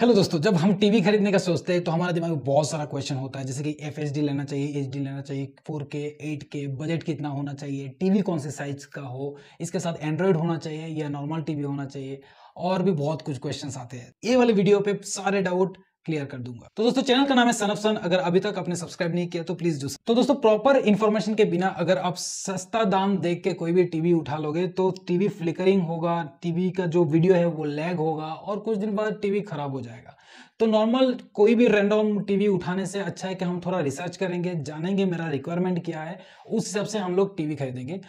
Hello दोस्तों जब हम टीवी खरीदने का सोचते हैं तो हमारे दिमाग में बहुत सारा क्वेश्चन होता है जैसे कि एफ एच डी लेना चाहिए एच डी लेना चाहिए फोर के एट के बजट कितना होना चाहिए टीवी कौन से साइज का हो इसके साथ एंड्रॉयड होना चाहिए या नॉर्मल टीवी होना चाहिए और भी बहुत कुछ क्वेश्चन आते हैं ये वाले वीडियो पे सारे डाउट क्लियर कर दूंगा तो दोस्तों चैनल का नाम है सनअपसन अगर अभी तक आपने सब्सक्राइब नहीं किया तो प्लीज जो तो दोस्तों प्रॉपर इन्फॉर्मेशन के बिना अगर आप सस्ता दाम देख के कोई भी टीवी उठा लोगे तो टीवी फ्लिकरिंग होगा टीवी का जो वीडियो है वो लैग होगा और कुछ दिन बाद टीवी खराब हो जाएगा तो नॉर्मल कोई भी रैंडम टीवी उठाने से अच्छा है कि हम थोड़ा रिसर्च करेंगे जानेंगे मेरा रिक्वायरमेंट क्या है उस हिसाब से हम लोग टीवी खरीदेंगे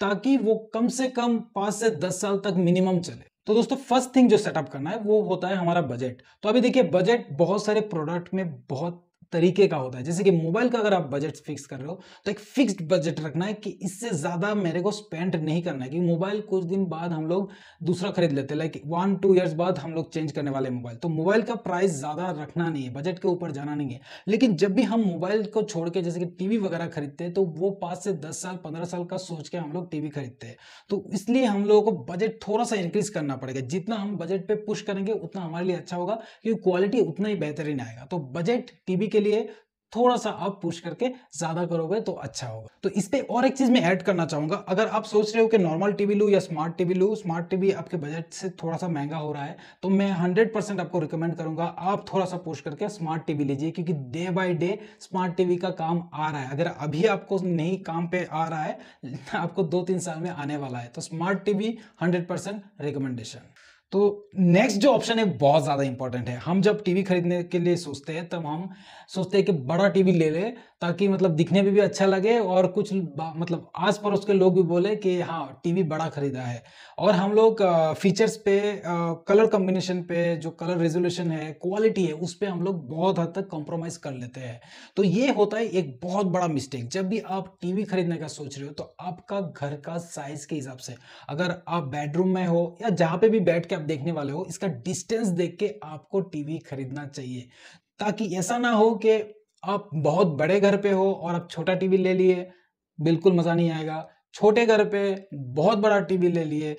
ताकि वो कम से कम पाँच से दस साल तक मिनिमम चले तो दोस्तों फर्स्ट थिंग जो सेटअप करना है वो होता है हमारा बजट तो अभी देखिए बजट बहुत सारे प्रोडक्ट में बहुत तरीके का होता है जैसे कि मोबाइल का अगर आप बजट फिक्स कर रहे हो तो एक फिक्स्ड बजट रखना है कि इससे ज़्यादा मेरे को स्पेंड नहीं करना है क्योंकि मोबाइल कुछ दिन बाद हम लोग दूसरा खरीद लेते हैं लाइक वन टू इयर्स बाद हम लोग चेंज करने वाले मोबाइल तो मोबाइल का प्राइस ज़्यादा रखना नहीं है बजट के ऊपर जाना नहीं है लेकिन जब भी हम मोबाइल को छोड़ के जैसे कि टी वगैरह खरीदते हैं तो वो पाँच से दस साल पंद्रह साल का सोच के हम लोग टी खरीदते हैं तो इसलिए हम लोगों को बजट थोड़ा सा इंक्रीज करना पड़ेगा जितना हम बजट पर पुश करेंगे उतना हमारे लिए अच्छा होगा क्योंकि क्वालिटी उतना ही बेहतरीन आएगा तो बजट टीवी के लिए थोड़ा सा आप पुश करके ज्यादा करोगे तो अच्छा होगा तो इस पर और एक चीज मैं ऐड करना चाहूंगा अगर आप सोच रहे हो कि नॉर्मल टीवी लू या स्मार्ट टीवी लू स्मार्ट टीवी आपके बजट से थोड़ा सा महंगा हो रहा है तो मैं 100% परसेंट आपको रिकमेंड करूंगा आप थोड़ा सा पुश करके स्मार्ट टीवी लीजिए क्योंकि day by day smart TV का काम आ रहा है अगर अभी आपको नहीं काम पे आ रहा है आपको दो तीन साल में आने वाला है तो स्मार्ट टीवी हंड्रेड रिकमेंडेशन तो नेक्स्ट जो ऑप्शन है बहुत ज़्यादा इंपॉर्टेंट है हम जब टीवी खरीदने के लिए सोचते हैं तब हम सोचते हैं कि बड़ा टीवी ले ले ताकि मतलब दिखने में भी अच्छा लगे और कुछ मतलब आस पड़ोस के लोग भी बोले कि हाँ टीवी बड़ा खरीदा है और हम लोग फीचर्स पे कलर कम्बिनेशन पे जो कलर रेजोल्यूशन है क्वालिटी है उस पर हम लोग बहुत हद तक कॉम्प्रोमाइज़ कर लेते हैं तो ये होता है एक बहुत बड़ा मिस्टेक जब भी आप टीवी खरीदने का सोच रहे हो तो आपका घर का साइज़ के हिसाब से अगर आप बेडरूम में हो या जहाँ पे भी बैठ के आप देखने वाले हो इसका डिस्टेंस देख के आपको टीवी खरीदना चाहिए ताकि ऐसा ना हो कि आप बहुत बड़े घर पे हो और आप छोटा टीवी ले लिए बिल्कुल मज़ा नहीं आएगा छोटे घर पे बहुत बड़ा टीवी ले लिए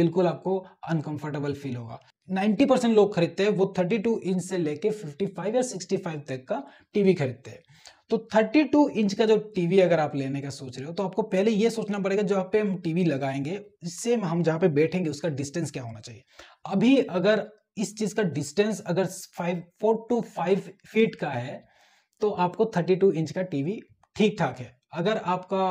बिल्कुल आपको अनकंफर्टेबल फील होगा 90 परसेंट लोग खरीदते हैं वो 32 इंच से लेके 55 या 65 तक का टीवी खरीदते हैं तो 32 इंच का जो टीवी अगर आप लेने का सोच रहे हो तो आपको पहले ये सोचना पड़ेगा जहाँ पे हम टीवी लगाएंगे इससे हम जहाँ पे बैठेंगे उसका डिस्टेंस क्या होना चाहिए अभी अगर इस चीज़ का डिस्टेंस अगर five four to five feet का है तो आपको 32 इंच का टीवी ठीक ठाक है अगर आपका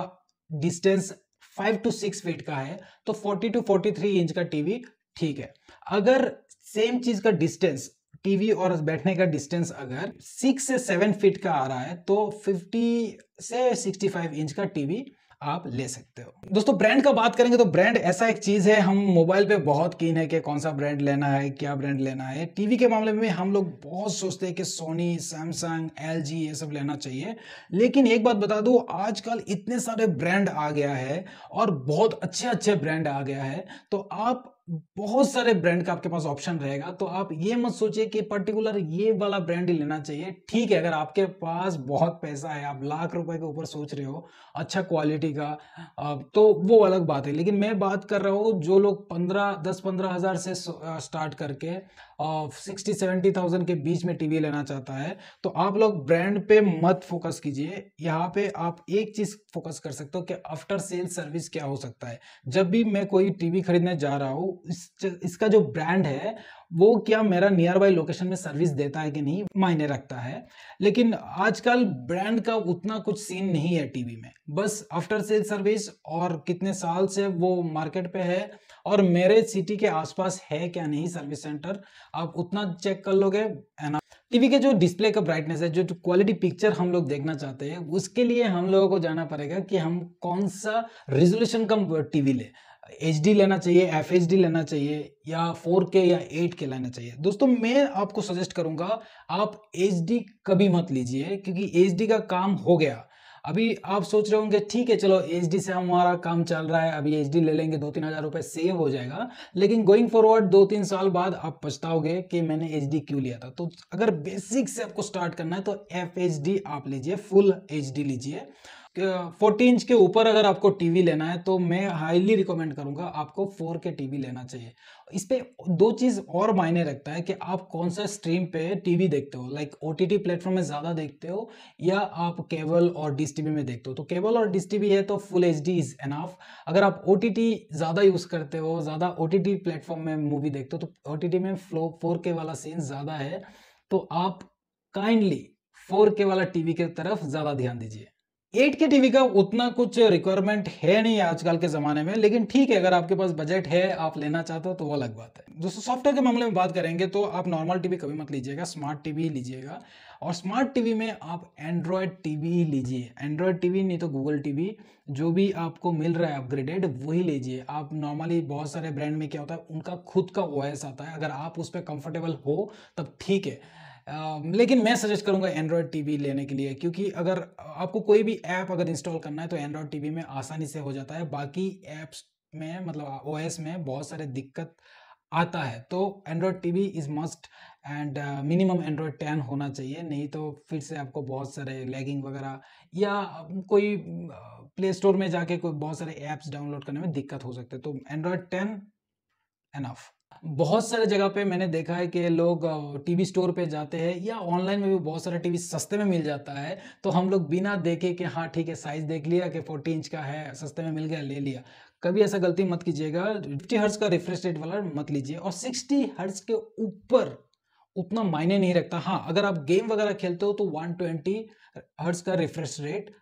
distance five to six feet का है तो forty two forty three inch का टीवी ठीक है अगर सेम चीज का डिस्टेंस टीवी और बैठने का डिस्टेंस अगर सिक्स से सेवन फीट का आ रहा है तो फिफ्टी से सिक्सटी फाइव इंच का टीवी आप ले सकते हो दोस्तों ब्रांड का बात करेंगे तो ब्रांड ऐसा एक चीज है हम मोबाइल पे बहुत कीन है कि कौन सा ब्रांड लेना है क्या ब्रांड लेना है टीवी के मामले में हम लोग बहुत सोचते हैं कि सोनी सैमसंग एल ये सब लेना चाहिए लेकिन एक बात बता दू आजकल इतने सारे ब्रांड आ गया है और बहुत अच्छे अच्छे ब्रांड आ गया है तो आप बहुत सारे ब्रांड का आपके पास ऑप्शन रहेगा तो आप ये मत सोचिए कि पर्टिकुलर ये वाला ब्रांड ही लेना चाहिए ठीक है अगर आपके पास बहुत पैसा है आप लाख रुपए के ऊपर सोच रहे हो अच्छा क्वालिटी का तो वो अलग बात है लेकिन मैं बात कर रहा हूँ जो लोग पंद्रह दस पंद्रह हजार से स्टार्ट करके सिक्सटी सेवेंटी थाउजेंड के बीच में टीवी लेना चाहता है तो आप लोग ब्रांड पे मत फोकस कीजिए यहाँ पे आप एक चीज़ फोकस कर सकते हो कि आफ्टर सेल सर्विस क्या हो सकता है जब भी मैं कोई टीवी खरीदने जा रहा हूँ इस, इसका जो ब्रांड है वो क्या मेरा नियर बाई लोकेशन में सर्विस देता है कि नहीं मायने रखता है लेकिन आजकल ब्रांड का उतना कुछ सीन नहीं है टीवी में बस आफ्टर सेल सर्विस और कितने साल से वो मार्केट पे है और मेरे सिटी के आसपास है क्या नहीं सर्विस सेंटर आप उतना चेक कर लोगे टीवी के जो डिस्प्ले का ब्राइटनेस है जो क्वालिटी पिक्चर हम लोग देखना चाहते हैं उसके लिए हम लोगों को जाना पड़ेगा कि हम कौन सा रेजोल्यूशन का टीवी ले एच लेना चाहिए एफ लेना चाहिए या फोर के या एट के लेना चाहिए दोस्तों मैं आपको सजेस्ट करूंगा आप एच कभी मत लीजिए क्योंकि एच का काम हो गया अभी आप सोच रहे होंगे ठीक है चलो एच से हमारा काम चल रहा है अभी एच ले लेंगे दो तीन हज़ार रुपये सेव हो जाएगा लेकिन गोइंग फॉरवर्ड दो तीन साल बाद आप पछताओगे कि मैंने एच क्यों लिया था तो अगर बेसिक से आपको स्टार्ट करना है तो एफ आप लीजिए फुल एच लीजिए फोर्टी इंच के ऊपर अगर आपको टीवी लेना है तो मैं हाईली रिकमेंड करूंगा आपको फोर के टीवी लेना चाहिए इस पर दो चीज़ और मायने रखता है कि आप कौन सा स्ट्रीम पे टीवी देखते हो like O T T platform में ज़्यादा देखते हो या आप केबल और डिस टीवी में देखते हो तो केबल और डिस टीवी है तो full H D is enough अगर आप ओ टी टी ज़्यादा यूज़ करते हो ज़्यादा ओ टी टी प्लेटफॉर्म में मूवी देखते हो तो ओ टी टी में फ्लो फोर के वाला सीन ज़्यादा है तो आप काइंडली फोर के वाला टीवी की तरफ ज़्यादा ध्यान दीजिए एट के टीवी का उतना कुछ रिक्वायरमेंट है नहीं आजकल के ज़माने में लेकिन ठीक है अगर आपके पास बजट है आप लेना चाहते हो तो वो अलग बात है दोस्तों सॉफ्टवेयर के मामले में बात करेंगे तो आप नॉर्मल टीवी कभी मत लीजिएगा स्मार्ट टीवी लीजिएगा और स्मार्ट टीवी में आप एंड्रॉयड टीवी लीजिए एंड्रॉयड टीवी नहीं तो गूगल टीवी जो भी आपको मिल रहा है अपग्रेडेड वही लीजिए आप नॉर्मली बहुत सारे ब्रांड में क्या होता है उनका खुद का ओ आता है अगर आप उस पर कंफर्टेबल हो तब ठीक है लेकिन मैं सजेस्ट करूंगा एंड्रॉयड टीवी लेने के लिए क्योंकि अगर आपको कोई भी ऐप अगर इंस्टॉल करना है तो एंड्रॉयड टीवी में आसानी से हो जाता है बाकी ऐप्स में मतलब ओएस में बहुत सारे दिक्कत आता है तो Android TV is must and minimum Android ten होना चाहिए नहीं तो फिर से आपको बहुत सारे लैगिंग वगैरह या कोई प्ले स्टोर में जाके कोई बहुत सारे ऐप्स डाउनलोड करने में दिक्कत हो सकते हैं तो एंड्रॉयड टेन एनफ बहुत सारे जगह पे मैंने देखा है कि लोग टीवी स्टोर पे जाते हैं या ऑनलाइन में भी बहुत सारा टीवी सस्ते में मिल जाता है तो हम लोग बिना देखे कि हाँ ठीक है साइज़ देख लिया कि फोर्टी इंच का है सस्ते में मिल गया ले लिया कभी ऐसा गलती मत कीजिएगा फिफ्टी हर्ट्स का रिफ्रेश रेट वाला मत लीजिए और सिक्सटी हर्ट्स के ऊपर उतना मायने नहीं रखता हाँ अगर आप गेम वगैरह खेलते हो तो वन ट्वेंटी हर्ट्स का रिफ्रेश रेट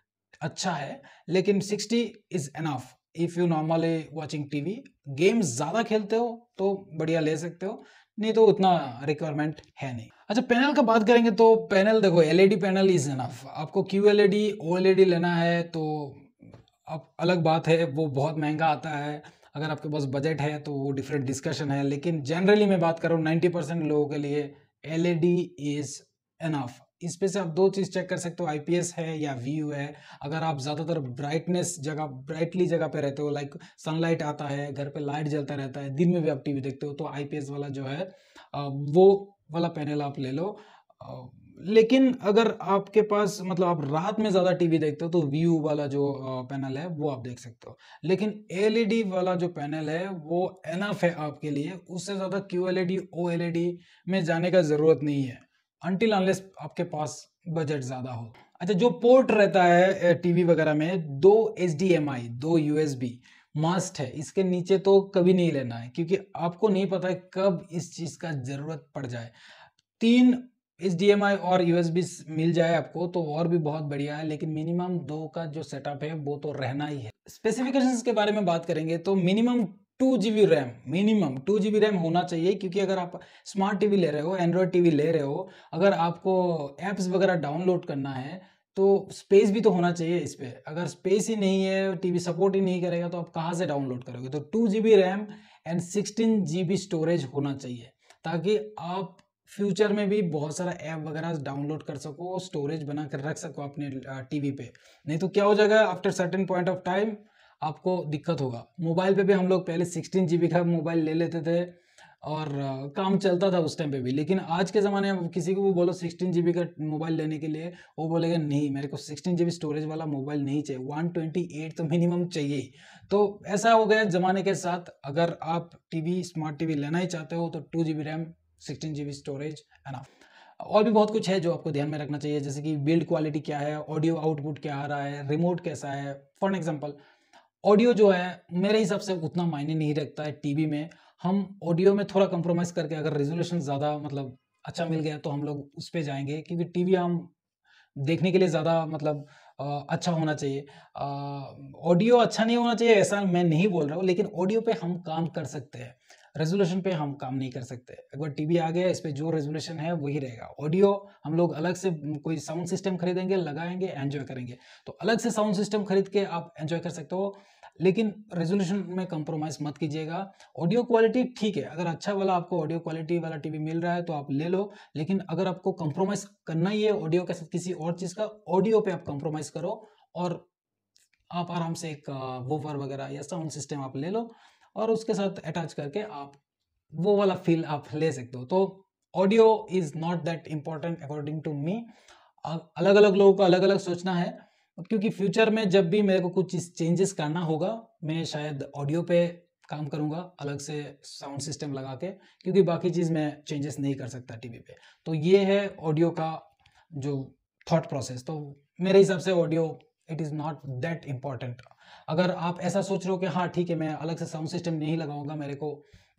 अच्छा है लेकिन sixty is enough if you normally watching we games ज़्यादा खेलते हो तो बढ़िया ले सकते हो नहीं तो उतना रिक्वायरमेंट है नहीं अच्छा पैनल का बात करेंगे तो पैनल देखो डी पैनल इज इनफ आपको क्यू एल डी लेना है तो अब अलग बात है वो बहुत महंगा आता है अगर आपके पास बजट है तो वो डिफरेंट डिस्कशन है लेकिन जनरली मैं बात कर रहा हूँ नाइन्टी परसेंट लोगों के लिए L E D is enough इसमें से आप दो चीज़ चेक कर सकते हो आईपीएस है या व्यू है अगर आप ज़्यादातर ब्राइटनेस जगह ब्राइटली जगह पे रहते हो लाइक सनलाइट आता है घर पे लाइट जलता रहता है दिन में भी आप टीवी देखते हो तो आईपीएस वाला जो है वो वाला पैनल आप ले लो लेकिन अगर आपके पास मतलब आप रात में ज़्यादा टीवी देखते हो तो व्यू वाला जो पैनल है वो आप देख सकते हो लेकिन एलईडी e वाला जो पैनल है वो एनफ है आपके लिए उससे ज़्यादा क्यू एल ई में जाने का ज़रूरत नहीं है अनटिल अनलेस आपके पास बजट ज़्यादा हो अच्छा जो पोर्ट रहता है टीवी वगैरह में दो एच दो यू मस्ट है इसके नीचे तो कभी नहीं लेना है क्योंकि आपको नहीं पता है कब इस चीज़ का ज़रूरत पड़ जाए तीन एच डी और यू मिल जाए आपको तो और भी बहुत बढ़िया है लेकिन मिनिमम दो का जो सेटअप है वो तो रहना ही है स्पेसिफिकेशंस के बारे में बात करेंगे तो minimum two G B RAM minimum two G B RAM होना चाहिए क्योंकि अगर आप स्मार्ट टीवी ले रहे हो एंड्रॉयड टीवी ले रहे हो अगर आपको ऐप्स वगैरह डाउनलोड करना है तो स्पेस भी तो होना चाहिए इस पर अगर स्पेस ही नहीं है टीवी सपोर्ट ही नहीं करेगा तो आप कहाँ से डाउनलोड करोगे तो two G B RAM and sixteen G B storage होना चाहिए ताकि आप फ्यूचर में भी बहुत सारा ऐप वगैरह डाउनलोड कर सको स्टोरेज बना कर रख सको अपने टीवी पे नहीं तो क्या हो जाएगा after certain point of time आपको दिक्कत होगा मोबाइल पे भी हम लोग पहले सिक्सटीन जी का मोबाइल ले लेते थे और काम चलता था उस टाइम पे भी लेकिन आज के ज़माने में किसी को भी बोलो सिक्सटीन जी का मोबाइल लेने के लिए वो बोलेगा नहीं मेरे को सिक्सटीन जी स्टोरेज वाला मोबाइल नहीं चाहिए वन ट्वेंटी एट तो मिनिमम चाहिए तो ऐसा हो गया ज़माने के साथ अगर आप टीवी स्मार्ट टीवी लेना ही चाहते हो तो two G RAM sixteen G storage है ना और भी बहुत कुछ है जो आपको ध्यान में रखना चाहिए जैसे कि बिल्ड क्वालिटी क्या है ऑडियो आउटपुट क्या आ रहा है रिमोट कैसा है फॉर एग्जाम्पल ऑडियो जो है मेरे हिसाब से उतना मायने नहीं रखता है टीवी में हम ऑडियो में थोड़ा कंप्रोमाइज़ करके अगर रेजोल्यूशन ज़्यादा मतलब अच्छा मिल गया तो हम लोग उस पर जाएंगे क्योंकि टीवी हम देखने के लिए ज़्यादा मतलब अच्छा होना चाहिए ऑडियो अच्छा नहीं होना चाहिए ऐसा मैं नहीं बोल रहा हूँ लेकिन ऑडियो पे हम काम कर सकते हैं रेजोल्यूशन पे हम काम नहीं कर सकते एक बार टीवी आ गया इस पर जो रेजोल्यूशन है वही रहेगा ऑडियो हम लोग अलग से कोई साउंड सिस्टम खरीदेंगे लगाएंगे एंजॉय करेंगे तो अलग से साउंड सिस्टम खरीद के आप एंजॉय कर सकते हो लेकिन रेजोल्यूशन में कंप्रोमाइज मत कीजिएगा ऑडियो क्वालिटी ठीक है अगर अच्छा वाला आपको ऑडियो क्वालिटी वाला टीवी मिल रहा है तो आप ले लो लेकिन अगर आपको कंप्रोमाइज करना ही है ऑडियो के साथ किसी और चीज़ का ऑडियो पे आप कंप्रोमाइज करो और आप आराम से एक वोफर वगैरह या साउंड सिस्टम आप ले लो और उसके साथ अटैच करके आप वो वाला फील आप ले सकते हो तो audio is not that important according to me अलग अलग लोगों को अलग अलग सोचना है क्योंकि फ्यूचर में जब भी मेरे को कुछ चेंजेस करना होगा मैं शायद ऑडियो पे काम करूँगा अलग से साउंड सिस्टम लगा के क्योंकि बाकी चीज़ मैं चेंजेस नहीं कर सकता टीवी पे तो ये है ऑडियो का जो थॉट प्रोसेस तो मेरे हिसाब से audio it is not that important अगर आप ऐसा सोच रहे हो कि हाँ ठीक है मैं अलग से साउंड सिस्टम नहीं लगाऊंगा मेरे को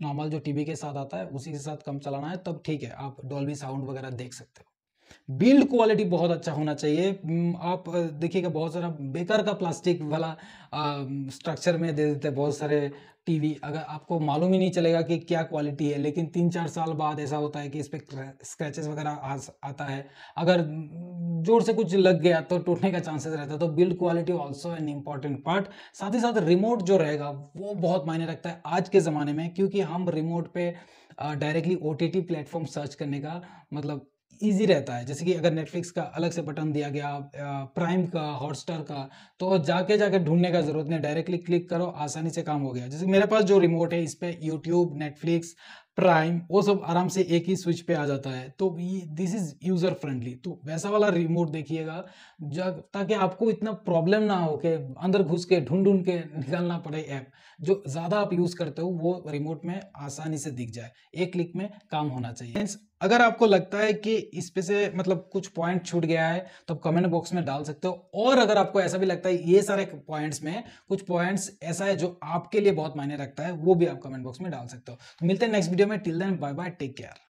नॉर्मल जो टीवी के साथ आता है उसी के साथ कम चलाना है तब ठीक है आप डॉल्बी साउंड वगैरह देख सकते हो बिल्ड क्वालिटी बहुत अच्छा होना चाहिए आप देखिएगा बहुत सारा बेकार का प्लास्टिक वाला स्ट्रक्चर में दे देते बहुत सारे टीवी अगर आपको मालूम ही नहीं चलेगा कि क्या क्वालिटी है लेकिन तीन चार साल बाद ऐसा होता है कि इस पर स्क्रैचेस वगैरह आता है अगर जोर से कुछ लग गया तो टूटने का चांसेस रहता है तो build quality also an important part साथ ही साथ रिमोट जो रहेगा वो बहुत मायने रखता है आज के ज़माने में क्योंकि हम रिमोट पर directly O T platform search करने का मतलब ईजी रहता है जैसे कि अगर नेटफ्लिक्स का अलग से बटन दिया गया प्राइम का हॉटस्टार का तो जाके जाके ढूंढने का ज़रूरत नहीं डायरेक्टली क्लिक करो आसानी से काम हो गया जैसे मेरे पास जो रिमोट है इस पर यूट्यूब नेटफ्लिक्स प्राइम वो सब आराम से एक ही स्विच पे आ जाता है तो दिस इज यूजर फ्रेंडली तो वैसा वाला रिमोट देखिएगा जब ताकि आपको इतना प्रॉब्लम ना हो के अंदर घुस के ढूंढ ढूंढ के निकालना पड़े ऐप जो ज़्यादा आप यूज़ करते हो वो रिमोट में आसानी से दिख जाए एक क्लिक में काम होना चाहिए अगर आपको लगता है कि इस पे से मतलब कुछ पॉइंट छूट गया है तो आप कमेंट बॉक्स में डाल सकते हो और अगर आपको ऐसा भी लगता है ये सारे पॉइंट्स में कुछ पॉइंट्स ऐसा है जो आपके लिए बहुत मायने रखता है वो भी आप कमेंट बॉक्स में डाल सकते हो तो मिलते हैं नेक्स्ट वीडियो में till then, bye bye. Take care.